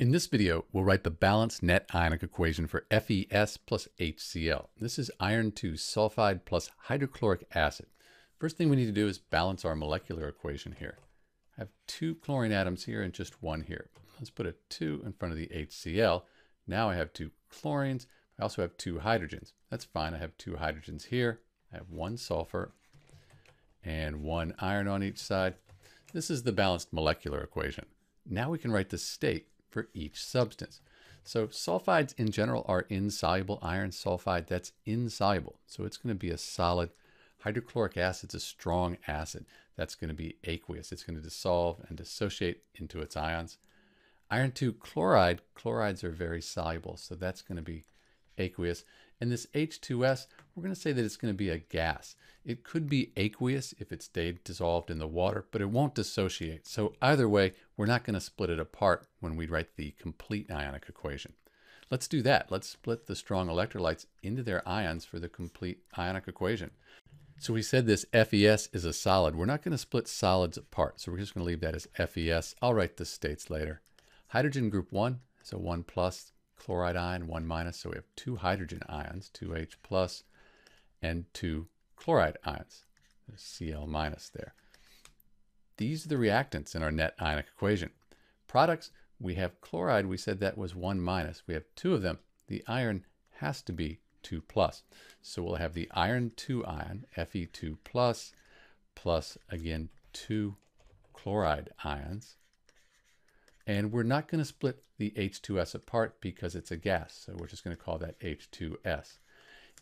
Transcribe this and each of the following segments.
In this video, we'll write the balanced net ionic equation for FeS plus HCl. This is iron 2 sulfide plus hydrochloric acid. First thing we need to do is balance our molecular equation here. I have two chlorine atoms here and just one here. Let's put a 2 in front of the HCl. Now I have two chlorines. I also have two hydrogens. That's fine. I have two hydrogens here. I have one sulfur and one iron on each side. This is the balanced molecular equation. Now we can write the state for each substance. So sulfides in general are insoluble. Iron sulfide, that's insoluble. So it's going to be a solid. Hydrochloric acid is a strong acid. That's going to be aqueous. It's going to dissolve and dissociate into its ions. Iron 2 chloride, chlorides are very soluble. So that's going to be aqueous. And this H2S, we're going to say that it's going to be a gas. It could be aqueous if it stayed dissolved in the water, but it won't dissociate. So either way, we're not going to split it apart when we write the complete ionic equation. Let's do that. Let's split the strong electrolytes into their ions for the complete ionic equation. So we said this FES is a solid. We're not going to split solids apart, so we're just going to leave that as FES. I'll write the states later. Hydrogen group 1 is a 1 plus chloride ion, 1 minus. So we have two hydrogen ions, 2H plus, and two chloride ions, Cl minus there. These are the reactants in our net ionic equation. Products, we have chloride, we said that was 1 minus. We have two of them. The iron has to be 2 plus. So we'll have the iron 2 ion, Fe2 plus, plus again 2 chloride ions, and we're not going to split the H2S apart because it's a gas. So we're just going to call that H2S.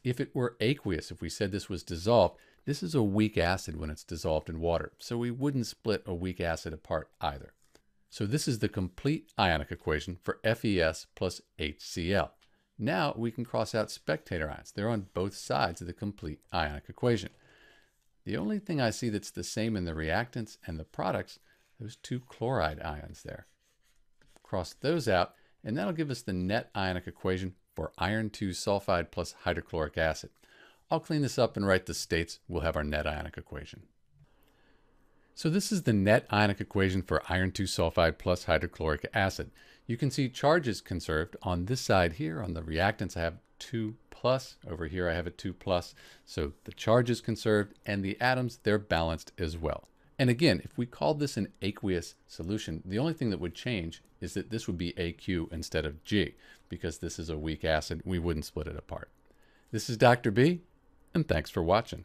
If it were aqueous, if we said this was dissolved, this is a weak acid when it's dissolved in water. So we wouldn't split a weak acid apart either. So this is the complete ionic equation for FeS plus HCl. Now we can cross out spectator ions. They're on both sides of the complete ionic equation. The only thing I see that's the same in the reactants and the products, those two chloride ions there cross those out, and that'll give us the net ionic equation for iron 2 sulfide plus hydrochloric acid. I'll clean this up and write the states. We'll have our net ionic equation. So this is the net ionic equation for iron 2 sulfide plus hydrochloric acid. You can see charge is conserved on this side here. On the reactants, I have 2 plus. Over here, I have a 2 plus. So the charge is conserved, and the atoms, they're balanced as well. And again, if we called this an aqueous solution, the only thing that would change is that this would be AQ instead of G, because this is a weak acid, we wouldn't split it apart. This is Dr. B, and thanks for watching.